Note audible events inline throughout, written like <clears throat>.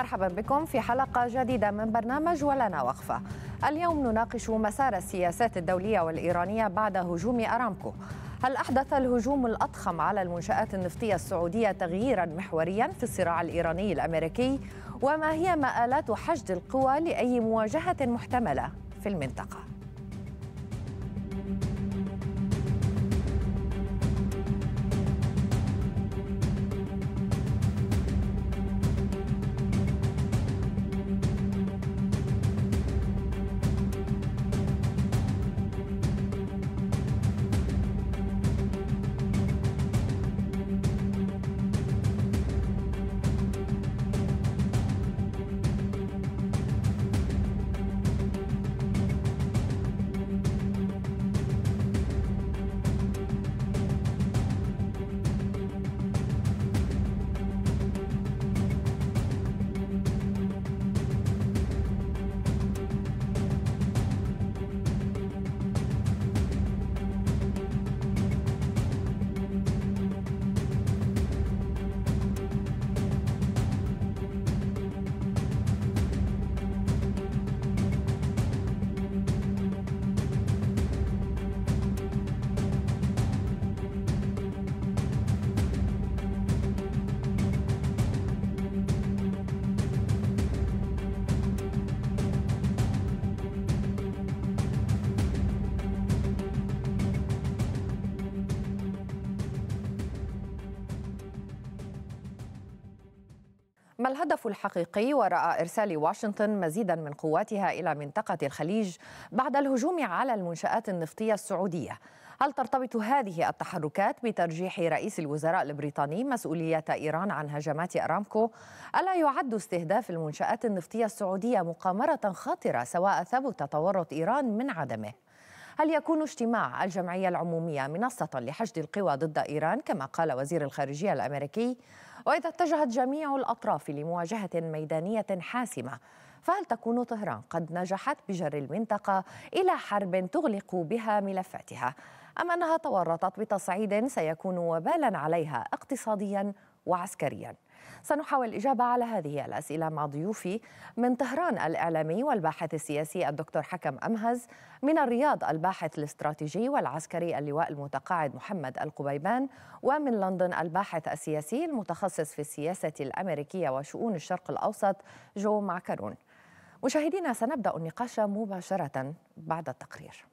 مرحبا بكم في حلقة جديدة من برنامج ولنا وقفة اليوم نناقش مسار السياسات الدولية والإيرانية بعد هجوم أرامكو هل أحدث الهجوم الأضخم على المنشآت النفطية السعودية تغييرا محوريا في الصراع الإيراني الأمريكي وما هي مآلات حشد القوى لأي مواجهة محتملة في المنطقة ما الهدف الحقيقي وراء إرسال واشنطن مزيدا من قواتها إلى منطقة الخليج بعد الهجوم على المنشآت النفطية السعودية؟ هل ترتبط هذه التحركات بترجيح رئيس الوزراء البريطاني مسؤولية إيران عن هجمات أرامكو؟ ألا يعد استهداف المنشآت النفطية السعودية مقامرة خطرة سواء ثبت تورط إيران من عدمه؟ هل يكون اجتماع الجمعية العمومية منصة لحشد القوى ضد إيران كما قال وزير الخارجية الأمريكي وإذا اتجهت جميع الأطراف لمواجهة ميدانية حاسمة فهل تكون طهران قد نجحت بجر المنطقة إلى حرب تغلق بها ملفاتها أم أنها تورطت بتصعيد سيكون وبالا عليها اقتصاديا وعسكريا سنحاول الإجابة على هذه الأسئلة مع ضيوفي من طهران الإعلامي والباحث السياسي الدكتور حكم أمهز من الرياض الباحث الاستراتيجي والعسكري اللواء المتقاعد محمد القبيبان ومن لندن الباحث السياسي المتخصص في السياسة الأمريكية وشؤون الشرق الأوسط جو معكرون مشاهدينا سنبدأ النقاش مباشرة بعد التقرير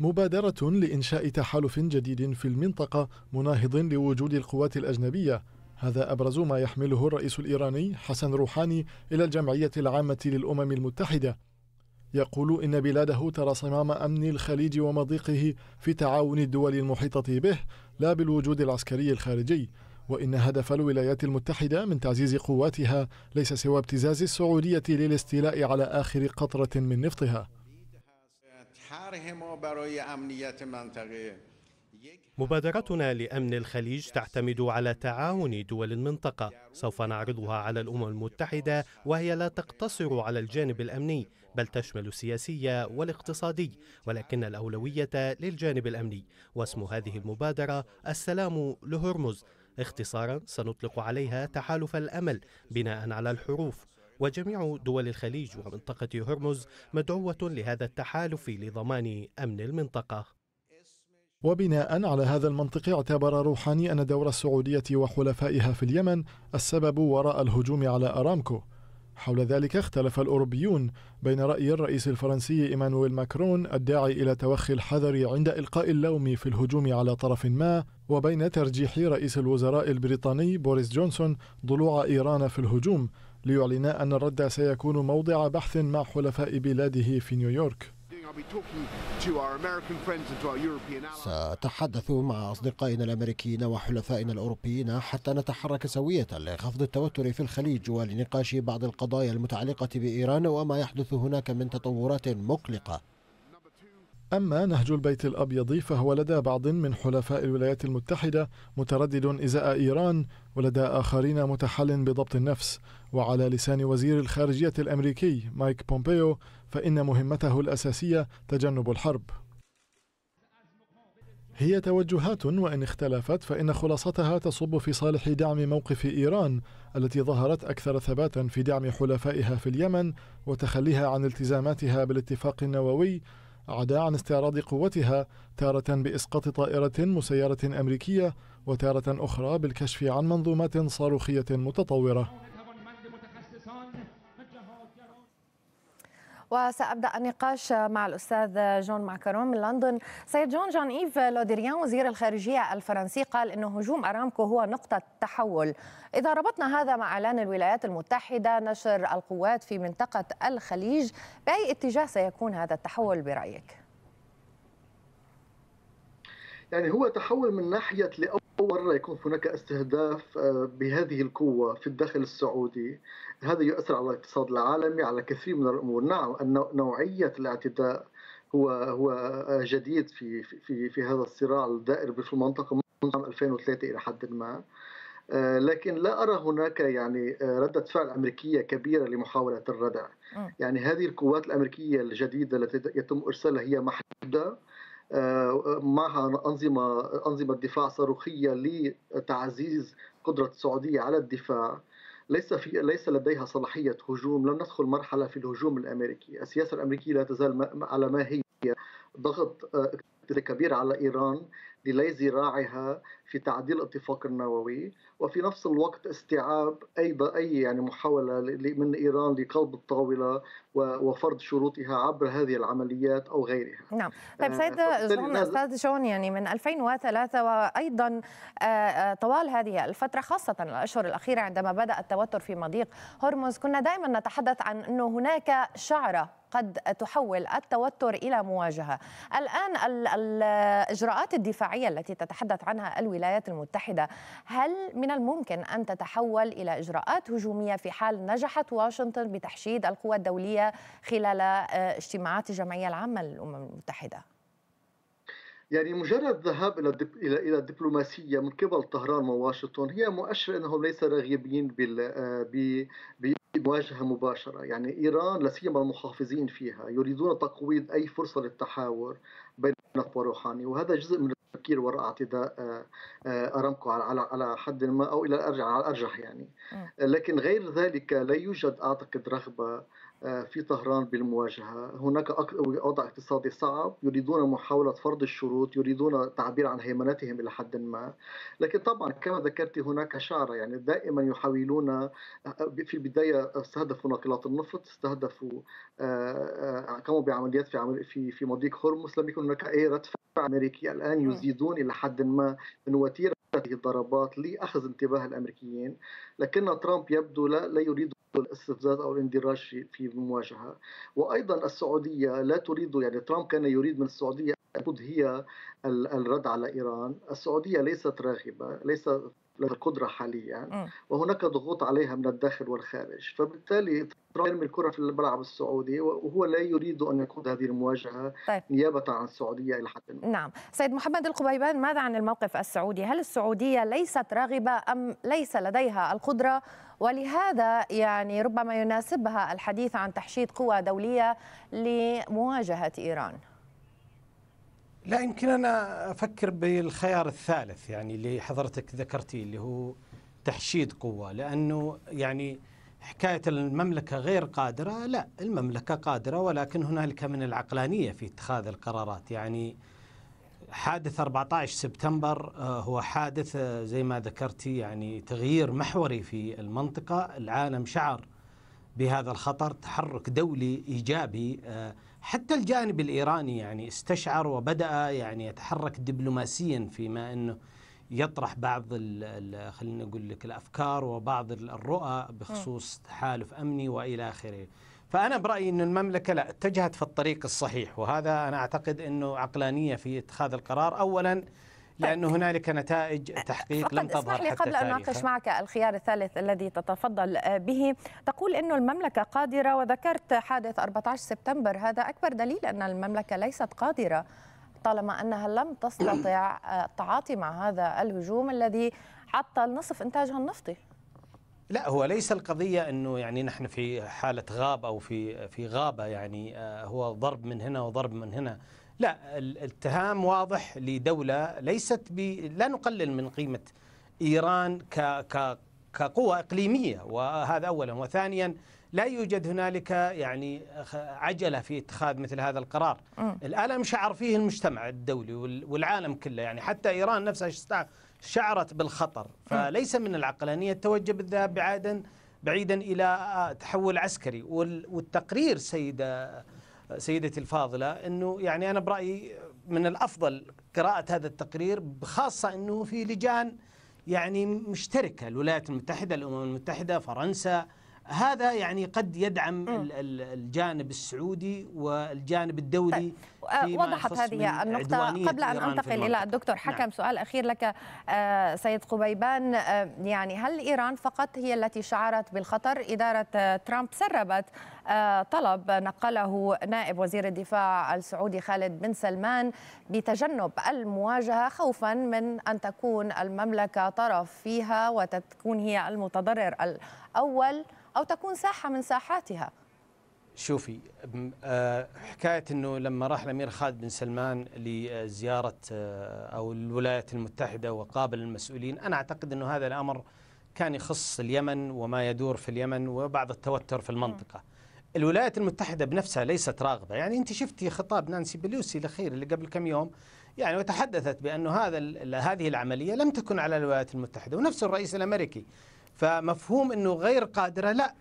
مبادرة لإنشاء تحالف جديد في المنطقة مناهض لوجود القوات الأجنبية هذا أبرز ما يحمله الرئيس الإيراني حسن روحاني إلى الجمعية العامة للأمم المتحدة يقول إن بلاده ترى صمام أمن الخليج ومضيقه في تعاون الدول المحيطة به لا بالوجود العسكري الخارجي وإن هدف الولايات المتحدة من تعزيز قواتها ليس سوى ابتزاز السعودية للاستيلاء على آخر قطرة من نفطها مبادرتنا لأمن الخليج تعتمد على تعاون دول المنطقة سوف نعرضها على الأمم المتحدة وهي لا تقتصر على الجانب الأمني بل تشمل السياسي والاقتصادي ولكن الأولوية للجانب الأمني واسم هذه المبادرة السلام لهرمز اختصارا سنطلق عليها تحالف الأمل بناء على الحروف وجميع دول الخليج ومنطقة هرمز مدعوة لهذا التحالف لضمان أمن المنطقة وبناء على هذا المنطق اعتبر روحاني أن دور السعودية وحلفائها في اليمن السبب وراء الهجوم على أرامكو حول ذلك اختلف الأوروبيون بين رأي الرئيس الفرنسي إيمانويل ماكرون الداعي إلى توخي الحذر عند إلقاء اللوم في الهجوم على طرف ما وبين ترجيح رئيس الوزراء البريطاني بوريس جونسون ضلوع إيران في الهجوم ليعلنا أن الرد سيكون موضع بحث مع حلفاء بلاده في نيويورك سأتحدث مع أصدقائنا الأمريكيين وحلفائنا الأوروبيين حتى نتحرك سوية لخفض التوتر في الخليج ولنقاش بعض القضايا المتعلقة بإيران وما يحدث هناك من تطورات مقلقة أما نهج البيت الأبيض فهو لدى بعض من حلفاء الولايات المتحدة متردد إزاء إيران ولدى آخرين متحل بضبط النفس وعلى لسان وزير الخارجية الأمريكي مايك بومبيو فإن مهمته الأساسية تجنب الحرب هي توجهات وإن اختلفت فإن خلاصتها تصب في صالح دعم موقف إيران التي ظهرت أكثر ثباتا في دعم حلفائها في اليمن وتخليها عن التزاماتها بالاتفاق النووي عدا عن استعراض قوتها تارة بإسقاط طائرة مسيرة أمريكية وتارة أخرى بالكشف عن منظومات صاروخية متطورة وسأبدأ النقاش مع الأستاذ جون معكرون من لندن سيد جون جان إيف لوديريان وزير الخارجية الفرنسي قال أن هجوم أرامكو هو نقطة تحول إذا ربطنا هذا مع إعلان الولايات المتحدة نشر القوات في منطقة الخليج بأي اتجاه سيكون هذا التحول برأيك؟ يعني هو تحول من ناحية لأول مرة يكون هناك استهداف آه، بهذه القوة في الداخل السعودي هذا يؤثر على الاقتصاد العالمي على كثير من الأمور نعم نوعية الاعتداء هو هو آه، جديد في في في هذا الصراع الدائر في المنطقة منذ عام 2003 إلى حد ما آه، لكن لا أرى هناك يعني ردة فعل أمريكية كبيرة لمحاولة الردع يعني هذه القوات الأمريكية الجديدة التي يتم إرسالها هي محدودة آه، معها أنظمة أنظمة دفاع صاروخية لتعزيز قدرة السعودية على الدفاع ليس في ليس لديها صلاحية هجوم لم ندخل مرحلة في الهجوم الأمريكي السياسة الأمريكية لا تزال على ما هي ضغط آه، كبير على إيران للي ذراعها في تعديل الاتفاق النووي وفي نفس الوقت استيعاب اي اي يعني محاوله من ايران لقلب الطاوله وفرض شروطها عبر هذه العمليات او غيرها. نعم، طيب آه، سيد جون استاذ جون يعني من 2003 وايضا آه، آه، طوال هذه الفتره خاصه الاشهر الاخيره عندما بدا التوتر في مضيق هرمز كنا دائما نتحدث عن انه هناك شعره قد تحول التوتر الى مواجهه. الان الاجراءات الدفاعيه التي تتحدث عنها الو الولايات المتحدة هل من الممكن أن تتحول إلى إجراءات هجومية في حال نجحت واشنطن بتحشيد القوى الدولية خلال آه، اجتماعات الجمعية العامة للأمم المتحدة؟ يعني مجرد الذهاب الى الى الى من قبل طهران وواشنطن هي مؤشر انهم ليس راغبين بال آه، ب... بمواجهه مباشره، يعني ايران لا سيما المحافظين فيها يريدون تقويض اي فرصه للتحاور بين نقب وروحاني وهذا جزء من التفكير وراء اعتداء ارامكو على على حد ما او الى الارجح على الارجح يعني لكن غير ذلك لا يوجد اعتقد رغبه آه، في طهران بالمواجهة هناك وضع اقتصادي صعب يريدون محاولة فرض الشروط يريدون التعبير عن هيمنتهم إلى حد ما لكن طبعا كما ذكرت هناك شعرة يعني دائما يحاولون آه، آه، في البداية استهدفوا ناقلات النفط استهدفوا قاموا بعمليات في عمل في في مضيق هرمز لم يكن هناك أي رد فعل أمريكي الآن يزيدون إلى حد ما من وتيرة هذه الضربات لأخذ انتباه الأمريكيين لكن ترامب يبدو لا, لا يريد الاستفزاز او الاندراج في في المواجهه وايضا السعوديه لا تريد يعني ترامب كان يريد من السعوديه لابد هي الرد على ايران، السعوديه ليست راغبه، ليس لها القدره حاليا وهناك ضغوط عليها من الداخل والخارج، فبالتالي يرمي الكره في الملعب السعودي وهو لا يريد ان يقود هذه المواجهه طيب. نيابه عن السعوديه الى حد ما. نعم، سيد محمد القبيبان ماذا عن الموقف السعودي؟ هل السعوديه ليست راغبه ام ليس لديها القدره ولهذا يعني ربما يناسبها الحديث عن تحشيد قوى دوليه لمواجهه ايران؟ لا يمكن انا افكر بالخيار الثالث يعني اللي حضرتك ذكرتيه اللي هو تحشيد قوه لانه يعني حكايه المملكه غير قادره لا المملكه قادره ولكن هنالك من العقلانيه في اتخاذ القرارات يعني حادث 14 سبتمبر آه، هو حادث آه، زي ما ذكرتي يعني تغيير محوري في المنطقه العالم شعر بهذا الخطر تحرك دولي ايجابي آه، حتى الجانب الايراني يعني استشعر وبدا يعني يتحرك دبلوماسيا فيما انه يطرح بعض خلينا نقول لك الافكار وبعض الرؤى بخصوص تحالف امني والى اخره. فانا برايي ان المملكه لا اتجهت في الطريق الصحيح وهذا انا اعتقد انه عقلانيه في اتخاذ القرار اولا طيب. لانه هنالك نتائج تحقيق لم تظهر لي قبل أن أناقش معك الخيار الثالث الذي تتفضل به تقول انه المملكة قادرة وذكرت حادث 14 سبتمبر هذا أكبر دليل أن المملكة ليست قادرة طالما أنها لم تستطع <clears throat> التعاطي مع هذا الهجوم الذي عطل نصف إنتاجها النفطي لا هو ليس القضية أنه يعني نحن في حالة غاب أو في في غابة يعني آه، هو ضرب من هنا وضرب من هنا لا الاتهام واضح لدولة ليست ب... لا نقلل من قيمة إيران ك... ك... كقوة إقليمية وهذا أولا وثانيا لا يوجد هنالك يعني عجله في اتخاذ مثل هذا القرار م. الالم شعر فيه المجتمع الدولي والعالم كله يعني حتى ايران نفسها شعرت بالخطر فليس من العقلانيه التوجب الذهاب بعيدا بعيدا الى تحول عسكري والتقرير سيده سيدتي الفاضلة أنه يعني أنا برأيي من الأفضل قراءة هذا التقرير خاصة أنه في لجان يعني مشتركة الولايات المتحدة الأمم المتحدة فرنسا هذا يعني قد يدعم م. الجانب السعودي والجانب الدولي طيب. آه، وضحت هذه النقطة قبل أن أنتقل إلى الدكتور حكم نعم. سؤال أخير لك آه، سيد قبيبان آه، يعني هل إيران فقط هي التي شعرت بالخطر إدارة ترامب سربت طلب نقله نائب وزير الدفاع السعودي خالد بن سلمان بتجنب المواجهة خوفا من أن تكون المملكة طرف فيها وتكون هي المتضرر الأول أو تكون ساحة من ساحاتها شوفي آه، حكاية أنه لما راح الأمير خالد بن سلمان لزيارة آه، أو الولايات المتحدة وقابل المسؤولين أنا أعتقد أنه هذا الأمر كان يخص اليمن وما يدور في اليمن وبعض التوتر في المنطقة الولايات المتحدة بنفسها ليست راغبة يعني أنت شفتي خطاب نانسي بلوسي الأخير اللي قبل كم يوم يعني وتحدثت بأنه هذا هذه العملية لم تكن على الولايات المتحدة ونفس الرئيس الأمريكي فمفهوم انه غير قادره لا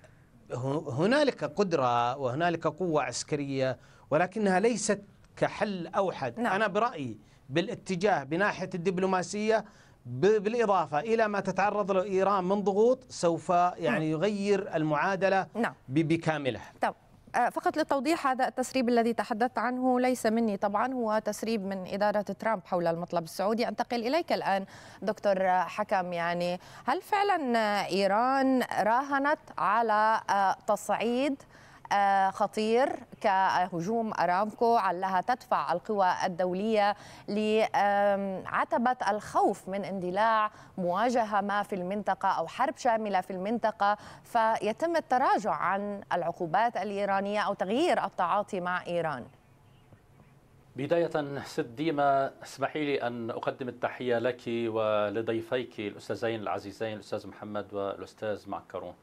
هنالك قدره وهنالك قوه عسكريه ولكنها ليست كحل اوحد نعم. انا برايي بالاتجاه بناحيه الدبلوماسيه بالاضافه الى ما تتعرض له ايران من ضغوط سوف يعني نعم. يغير المعادله نعم. بكاملها طب. آه، فقط للتوضيح هذا التسريب الذي تحدثت عنه ليس مني طبعا هو تسريب من إدارة ترامب حول المطلب السعودي أنتقل إليك الآن دكتور حكم يعني هل فعلا إيران راهنت على آه، تصعيد آه، خطير كهجوم ارامكو علها تدفع القوى الدوليه لعتبه الخوف من اندلاع مواجهه ما في المنطقه او حرب شامله في المنطقه فيتم التراجع عن العقوبات الايرانيه او تغيير التعاطي مع ايران. بداية ست ديما اسمحي لي أن أقدم التحية لك ولضيفيك الأستاذين العزيزين الأستاذ محمد والأستاذ معكرون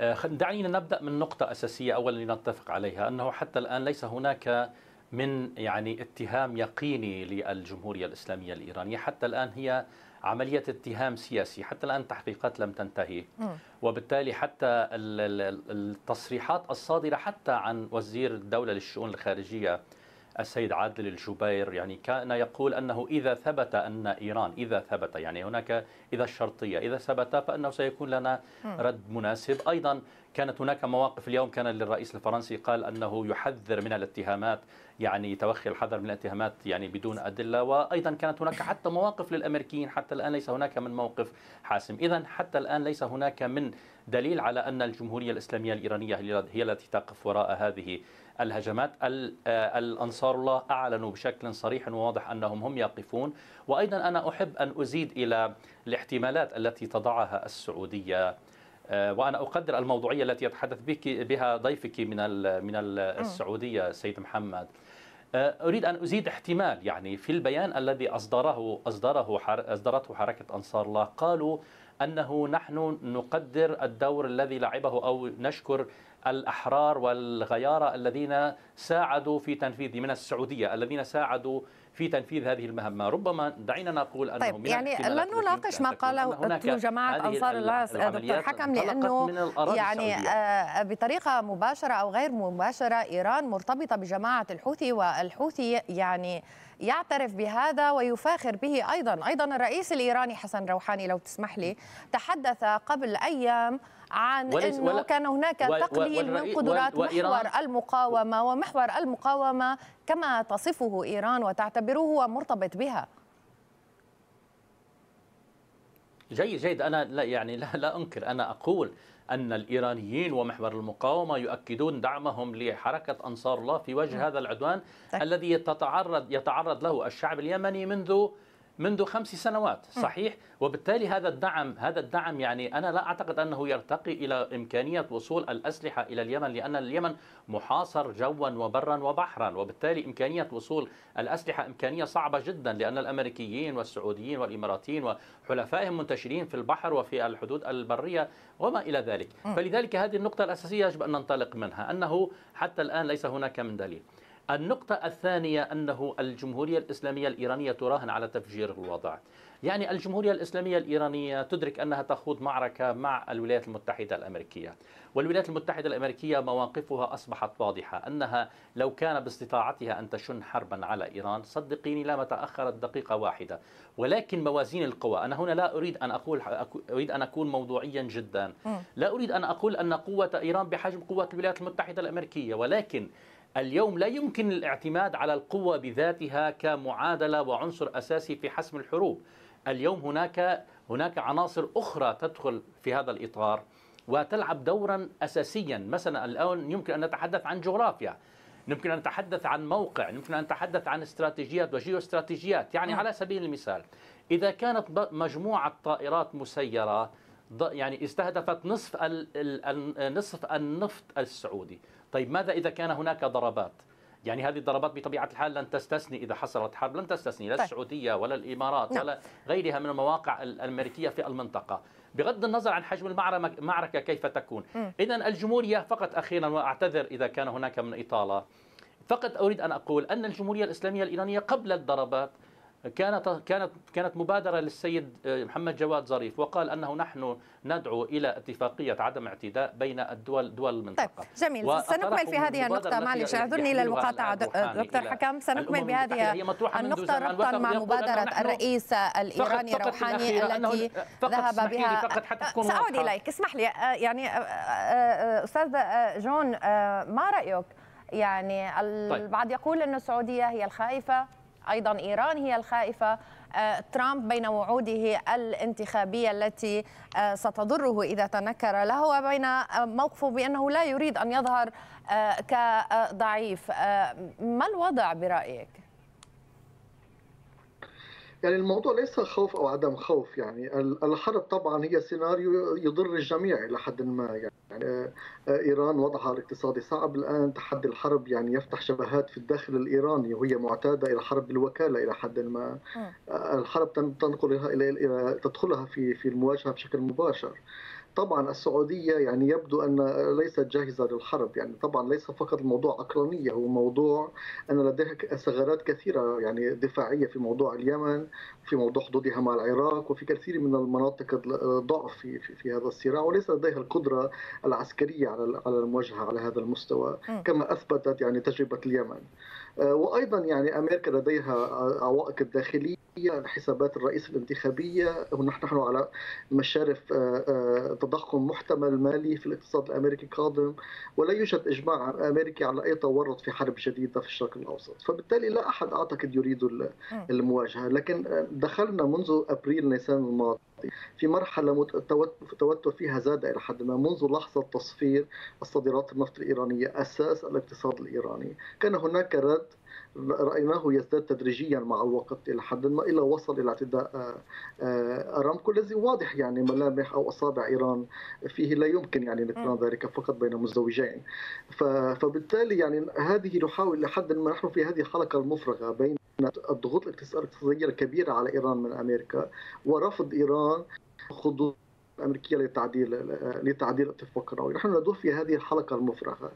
آه، دعينا نبدا من نقطه اساسيه اولا لنتفق عليها انه حتى الان ليس هناك من يعني اتهام يقيني للجمهوريه الاسلاميه الايرانيه حتى الان هي عمليه اتهام سياسي حتى الان التحقيقات لم تنتهي وبالتالي حتى التصريحات الصادره حتى عن وزير الدوله للشؤون الخارجيه السيد عادل الجبير يعني كان يقول أنه إذا ثبت أن إيران إذا ثبت يعني هناك إذا الشرطية إذا ثبت فأنه سيكون لنا رد مناسب أيضا كانت هناك مواقف اليوم كان للرئيس الفرنسي قال أنه يحذر من الاتهامات يعني توخي الحذر من الاتهامات يعني بدون أدلة وأيضا كانت هناك حتى مواقف للأمريكيين حتى الآن ليس هناك من موقف حاسم إذا حتى الآن ليس هناك من دليل على أن الجمهورية الإسلامية الإيرانية هي التي تقف وراء هذه الهجمات آه، الأنصار الله أعلنوا بشكل صريح وواضح أنهم هم يقفون وأيضا أنا أحب أن أزيد إلى الاحتمالات التي تضعها السعودية آه، وانا اقدر الموضوعيه التي يتحدث بك بها ضيفك من من السعوديه سيد محمد آه، اريد ان ازيد احتمال يعني في البيان الذي اصدره اصدره اصدرته حركه انصار الله قالوا انه نحن نقدر الدور الذي لعبه او نشكر الأحرار والغيارى الذين ساعدوا في تنفيذ من السعودية الذين ساعدوا في تنفيذ هذه المهمة ربما دعينا نقول أنه طيب يعني لن نناقش ما قاله جماعة أنصار الله دكتور حكم لأنه يعني السعودية. بطريقة مباشرة أو غير مباشرة إيران مرتبطة بجماعة الحوثي والحوثي يعني يعترف بهذا ويفاخر به أيضا أيضا الرئيس الإيراني حسن روحاني لو تسمح لي تحدث قبل أيام عن انه ولا كان هناك تقليل من قدرات محور المقاومه ومحور المقاومه كما تصفه ايران وتعتبره هو مرتبط بها جيد جيد انا لا يعني لا, لا انكر انا اقول ان الايرانيين ومحور المقاومه يؤكدون دعمهم لحركه انصار الله في وجه نعم. هذا العدوان الذي تتعرض يتعرض له الشعب اليمني منذ منذ خمس سنوات صحيح وبالتالي هذا الدعم هذا الدعم يعني أنا لا أعتقد أنه يرتقي إلى إمكانية وصول الأسلحة إلى اليمن لأن اليمن محاصر جوا وبرا وبحرا وبالتالي إمكانية وصول الأسلحة إمكانية صعبة جدا لأن الأمريكيين والسعوديين والإماراتيين وحلفائهم منتشرين في البحر وفي الحدود البرية وما إلى ذلك فلذلك هذه النقطة الأساسية يجب أن ننطلق منها أنه حتى الآن ليس هناك من دليل النقطة الثانية أنه الجمهورية الإسلامية الإيرانية تراهن على تفجير الوضع يعني الجمهورية الإسلامية الإيرانية تدرك أنها تخوض معركة مع الولايات المتحدة الأمريكية والولايات المتحدة الأمريكية مواقفها أصبحت واضحة أنها لو كان باستطاعتها أن تشن حربا على إيران صدقيني لما تأخرت دقيقة واحدة ولكن موازين القوى أنا هنا لا أريد أن أقول أريد أن أكون موضوعيا جدا لا أريد أن أقول أن قوة إيران بحجم قوة الولايات المتحدة الأمريكية ولكن اليوم لا يمكن الاعتماد على القوة بذاتها كمعادلة وعنصر أساسي في حسم الحروب اليوم هناك هناك عناصر أخرى تدخل في هذا الإطار وتلعب دورا أساسيا مثلا الآن يمكن أن نتحدث عن جغرافيا يمكن أن نتحدث عن موقع يمكن أن نتحدث عن استراتيجيات وجيو استراتيجيات يعني نعم. على سبيل المثال إذا كانت مجموعة طائرات مسيرة يعني استهدفت نصف نصف النفط السعودي طيب ماذا إذا كان هناك ضربات يعني هذه الضربات بطبيعة الحال لن تستثني إذا حصلت حرب لن تستثني لا طيب. السعودية ولا الإمارات نعم. ولا غيرها من المواقع الأمريكية في المنطقة بغض النظر عن حجم المعركة كيف تكون إذا الجمهورية فقط أخيرا وأعتذر إذا كان هناك من إطالة فقط أريد أن أقول أن الجمهورية الإسلامية الإيرانية قبل الضربات كانت كانت كانت مبادره للسيد آه، محمد جواد ظريف وقال انه نحن ندعو الى اتفاقيه عدم اعتداء بين الدول دول المنطقه طيب جميل سنكمل في هذه النقطه معلش اعذرني الى المقاطعه دكتور حكم سنكمل بهذه النقطه ربطا مع مبادره الرئيس الايراني روحاني التي ذهب بها ساعود اليك اسمح لي آه، يعني آه، استاذ جون ما رايك يعني طيب. البعض يقول ان السعوديه هي الخائفه أيضا إيران هي الخائفة آه، ترامب بين وعوده الانتخابية التي آه، ستضره إذا تنكر له وبين آه، موقفه بأنه لا يريد أن يظهر كضعيف ما الوضع برأيك؟ يعني الموضوع ليس خوف او عدم خوف يعني الحرب طبعا هي سيناريو يضر الجميع الى حد ما يعني آه، ايران وضعها الاقتصادي صعب الان تحدي الحرب يعني يفتح شبهات في الداخل الايراني وهي معتاده الى حرب الوكاله الى حد ما آه، الحرب تنقلها الى تدخلها في في المواجهه بشكل مباشر طبعا السعودية يعني يبدو أن ليست جاهزة للحرب يعني طبعا ليس فقط الموضوع عقلانية هو موضوع أن لديها ثغرات كثيرة يعني دفاعية في موضوع اليمن في موضوع حدودها مع العراق وفي كثير من المناطق الضعف في, في, في هذا الصراع وليس لديها القدرة العسكرية على على المواجهة على هذا المستوى كما أثبتت يعني تجربة اليمن آه، وأيضا يعني أمريكا لديها عوائق داخلية الحسابات الرئيس الانتخابية ونحن نحن على مشارف آه، آه، تضخم محتمل مالي في الاقتصاد الأمريكي القادم ولا يوجد إجماع أمريكي على أي تورط في حرب جديدة في الشرق الأوسط فبالتالي لا أحد أعتقد يريد المواجهة لكن آه، دخلنا منذ أبريل نيسان الماضي في مرحلة التوتر فيها زاد إلى حد ما منذ لحظة تصفير الصادرات النفط الإيرانية أساس الاقتصاد الإيراني كان هناك رد رايناه يزداد تدريجيا مع الوقت الى حد ما الى وصل الى اعتداء آه، آه، ارامكو الذي واضح يعني ملامح او اصابع ايران فيه لا يمكن يعني نقران ذلك فقط بين مزدوجين فبالتالي يعني هذه نحاول لحد ما نحن في هذه الحلقه المفرغه بين الضغوط الاقتصاديه الكبيره على ايران من امريكا ورفض ايران خضوع الامريكيه لتعديل آه، لتعديل اتفاق النووي، نحن ندور في هذه الحلقه المفرغه.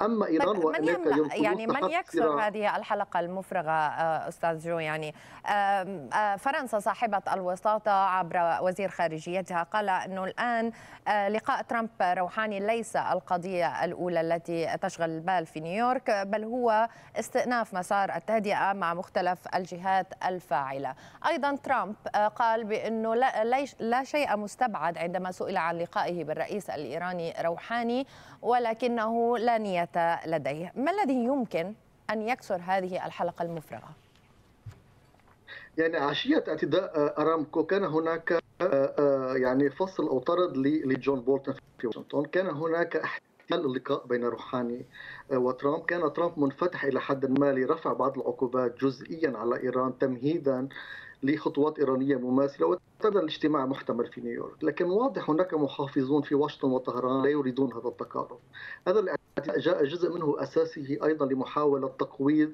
اما ايران من يمنع يعني من يكسر هذه الحلقه المفرغه آه، استاذ جو يعني آه، فرنسا صاحبه الوساطه عبر وزير خارجيتها قال انه الان آه، لقاء ترامب روحاني ليس القضيه الاولى التي تشغل البال في نيويورك بل هو استئناف مسار التهدئه مع مختلف الجهات الفاعله ايضا ترامب قال بانه لا, لا شيء مستبعد عندما سئل عن لقائه بالرئيس الايراني روحاني ولكنه لن الفنية لديه ما الذي يمكن أن يكسر هذه الحلقة المفرغة؟ يعني عشية اعتداء آه، أرامكو كان هناك آه، آه، يعني فصل أو طرد لجون بولتون في واشنطن كان هناك احتمال اللقاء بين روحاني وترامب كان ترامب منفتح إلى حد ما لرفع بعض العقوبات جزئيا على إيران تمهيدا لخطوات إيرانية مماثلة اقتضى الاجتماع محتمل في نيويورك لكن واضح هناك محافظون في واشنطن وطهران لا يريدون هذا التقارب هذا جاء جزء منه أساسي أيضا لمحاولة تقويض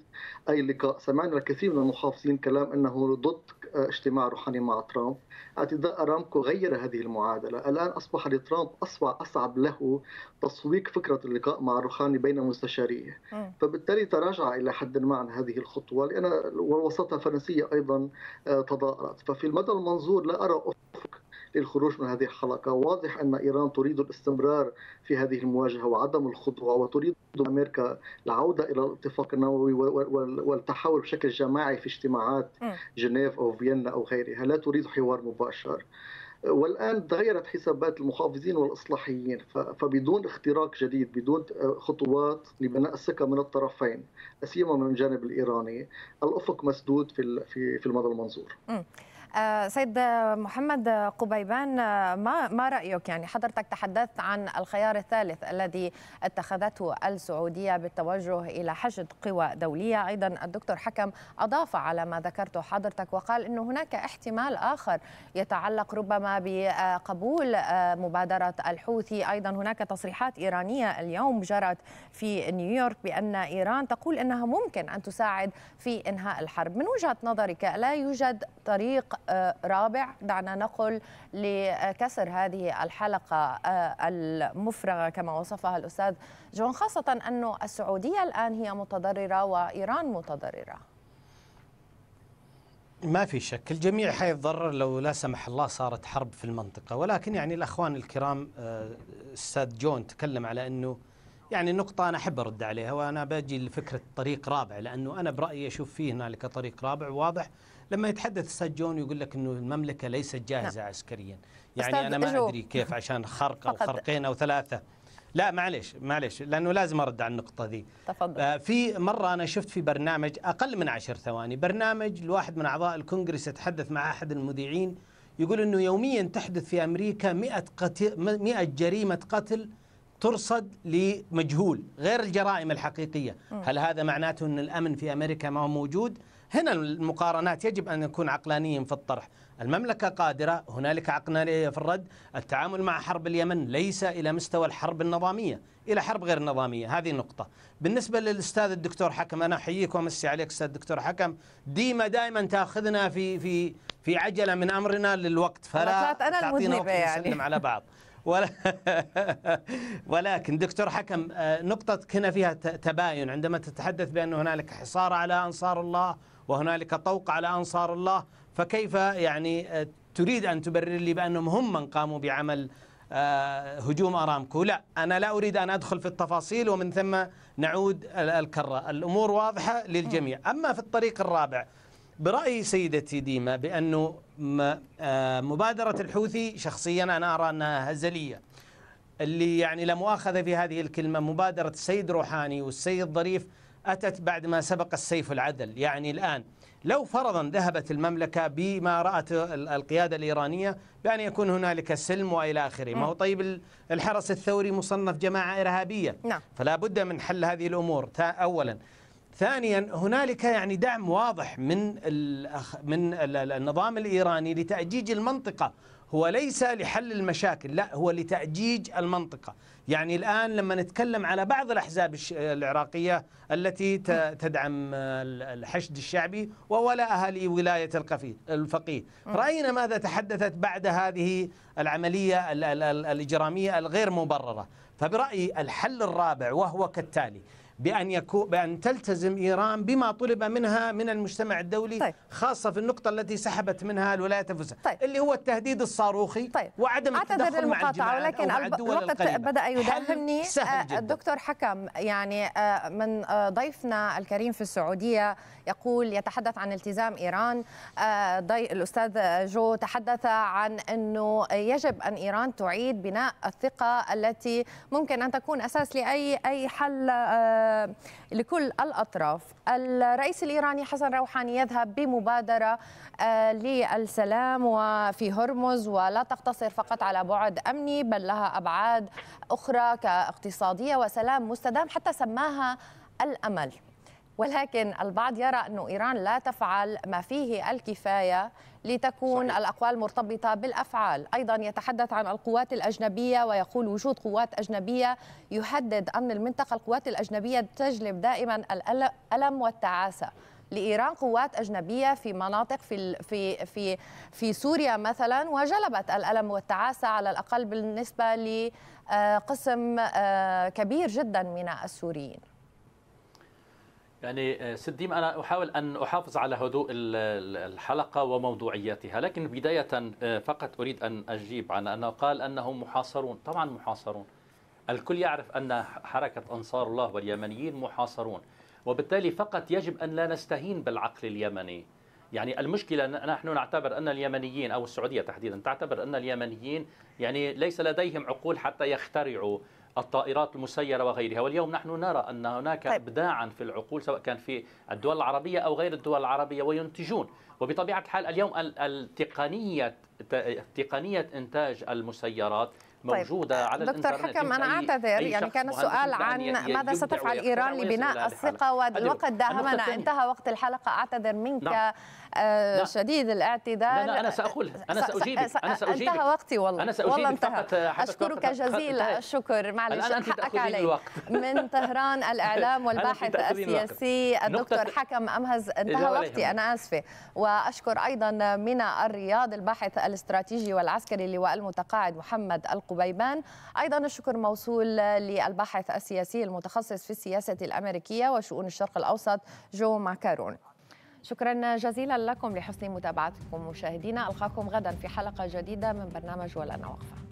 أي لقاء سمعنا الكثير من المحافظين كلام أنه ضد اجتماع روحاني مع ترامب اعتداء أرامكو غير هذه المعادلة الآن أصبح لترامب أصبح أصعب له تسويق فكرة اللقاء مع روحاني بين مستشاريه فبالتالي تراجع إلى حد ما عن هذه الخطوة لأن والوساطة الفرنسية أيضا آه، تضاءلت ففي المدى المنظور لا أرى أفق للخروج من هذه الحلقة واضح أن إيران تريد الاستمرار في هذه المواجهة وعدم الخضوع وتريد أمريكا العودة إلى الاتفاق النووي والتحول بشكل جماعي في اجتماعات جنيف أو فيينا أو غيرها لا تريد حوار مباشر والان تغيرت حسابات المحافظين والاصلاحيين فبدون اختراق جديد بدون خطوات لبناء الثقه من الطرفين لا سيما من الجانب الايراني الافق مسدود في في المدى المنظور آه، سيد محمد قبيبان آه، ما ما رايك يعني حضرتك تحدثت عن الخيار الثالث الذي اتخذته السعوديه بالتوجه الى حشد قوى دوليه ايضا الدكتور حكم اضاف على ما ذكرته حضرتك وقال انه هناك احتمال اخر يتعلق ربما بقبول آه، مبادره الحوثي ايضا هناك تصريحات ايرانيه اليوم جرت في نيويورك بان ايران تقول انها ممكن ان تساعد في انهاء الحرب من وجهه نظرك لا يوجد طريق آه، رابع دعنا نقل لكسر هذه الحلقة آه، المفرغة كما وصفها الأستاذ جون خاصة أن السعودية الآن هي متضررة وإيران متضررة ما في شك الجميع حيتضرر لو لا سمح الله صارت حرب في المنطقة ولكن يعني الأخوان الكرام آه، أستاذ جون تكلم على أنه يعني نقطة أنا أحب أرد عليها وأنا باجي لفكرة طريق رابع لأنه أنا برأيي أشوف فيه هنالك طريق رابع واضح لما يتحدث الساد جون يقول لك أنه المملكة ليست نعم. جاهزة نعم. عسكريا يعني أنا ما أدري كيف عشان خرق <laughs> أو خرقين أو ثلاثة لا معليش معليش لانه لازم ارد على النقطه ذي تفضل آه، في مره انا شفت في برنامج اقل من عشر ثواني برنامج لواحد من اعضاء الكونغرس يتحدث مع احد المذيعين يقول انه يوميا تحدث في امريكا 100 قتل 100 جريمه قتل ترصد لمجهول غير الجرائم الحقيقية هل هذا معناته أن الأمن في أمريكا ما هو موجود؟ هنا المقارنات يجب أن نكون عقلانيين في الطرح المملكة قادرة هنالك عقلانية في الرد التعامل مع حرب اليمن ليس إلى مستوى الحرب النظامية إلى حرب غير نظامية هذه نقطة بالنسبة للأستاذ الدكتور حكم أنا أحييك وأمسي عليك أستاذ الدكتور حكم ديما دائما تأخذنا في في في عجلة من أمرنا للوقت فلا تعطينا وقت يعني. نسلم على بعض <laughs> <laughs> ولكن دكتور حكم آه، نقطة هنا فيها تباين عندما تتحدث بأن هنالك حصار على أنصار الله وهنالك طوق على أنصار الله فكيف يعني آه، تريد أن تبرر لي بأنهم هم من قاموا بعمل آه، هجوم أرامكو لا أنا لا أريد أن أدخل في التفاصيل ومن ثم نعود الكرة الأمور واضحة للجميع أما في الطريق الرابع برأي سيدتي ديما بأنه آه، مبادرة الحوثي شخصيا أنا أرى أنها هزلية اللي يعني لا مؤاخذة في هذه الكلمة مبادرة السيد روحاني والسيد ظريف أتت بعد ما سبق السيف العدل يعني الآن لو فرضا ذهبت المملكة بما رأت القيادة الإيرانية بأن يكون هنالك سلم وإلى آخره ما هو طيب الحرس الثوري مصنف جماعة إرهابية نعم. فلا بد من حل هذه الأمور أولا ثانيا هنالك يعني دعم واضح من من النظام الايراني لتاجيج المنطقه هو ليس لحل المشاكل لا هو لتأجيج المنطقة يعني الآن لما نتكلم على بعض الأحزاب العراقية التي تدعم الحشد الشعبي وولا أهالي ولاية الفقيه رأينا ماذا تحدثت بعد هذه العملية الإجرامية الغير مبررة فبرأيي الحل الرابع وهو كالتالي بأن يكو بأن تلتزم إيران بما طلب منها من المجتمع الدولي طيب. خاصة في النقطة التي سحبت منها الولايات المتحدة طيب. اللي هو التهديد الصاروخي طيب. وعدم التدخل المقاطعة مع ولكن مع الدول الوقت القريبة. بدأ يداهمني الدكتور آه، حكم يعني آه، من آه، ضيفنا الكريم في السعودية يقول يتحدث عن التزام إيران الأستاذ جو تحدث عن أنه يجب أن إيران تعيد بناء الثقة التي ممكن أن تكون أساس لأي أي حل لكل الأطراف الرئيس الإيراني حسن روحاني يذهب بمبادرة آه، للسلام وفي هرمز ولا تقتصر فقط على بعد أمني بل لها أبعاد أخرى كاقتصادية وسلام مستدام حتى سماها الأمل ولكن البعض يرى أن إيران لا تفعل ما فيه الكفاية لتكون صحيح. الأقوال مرتبطة بالأفعال أيضا يتحدث عن القوات الأجنبية ويقول وجود قوات أجنبية يهدد أمن المنطقة القوات الأجنبية تجلب دائما الألم والتعاسة لايران قوات اجنبيه في مناطق في في في في سوريا مثلا وجلبت الالم والتعاسه على الاقل بالنسبه لقسم آه، كبير جدا من السوريين يعني آه، سديم أنا أحاول أن أحافظ على هدوء الحلقة وموضوعيتها لكن بداية آه، فقط أريد أن أجيب عن أنه قال أنهم محاصرون طبعا محاصرون الكل يعرف أن حركة أنصار الله واليمنيين محاصرون وبالتالي فقط يجب أن لا نستهين بالعقل اليمني يعني المشكلة نحن نعتبر أن اليمنيين أو السعودية تحديدا تعتبر أن اليمنيين يعني ليس لديهم عقول حتى يخترعوا الطائرات المسيرة وغيرها واليوم نحن نرى أن هناك طيب. إبداعا في العقول سواء كان في الدول العربية أو غير الدول العربية وينتجون وبطبيعة الحال اليوم التقنية تقنية إنتاج المسيرات طيب، موجوده طيب. على دكتور حكم انا اعتذر يعني كان السؤال عن يعني ماذا ستفعل ايران لبناء الثقه والوقت داهمنا انتهى وقت الحلقه اعتذر منك نعم. آه، نعم. شديد الاعتذار لا, لا انا ساقول انا ساجيبك انا ساجيبك انتهى وقتي والله أنا سأجيبك والله انتهى اشكرك جزيل الشكر معلش أنا حقك علي من طهران <laughs> الاعلام والباحث السياسي الدكتور حكم امهز انتهى وقتي انا اسفه واشكر ايضا من الرياض الباحث الاستراتيجي والعسكري اللواء المتقاعد محمد القوي قبيبان أيضا الشكر موصول للباحث السياسي المتخصص في السياسة الأمريكية وشؤون الشرق الأوسط جو ماكارون شكرا جزيلا لكم لحسن متابعتكم مشاهدينا ألقاكم غدا في حلقة جديدة من برنامج ولنا وقفة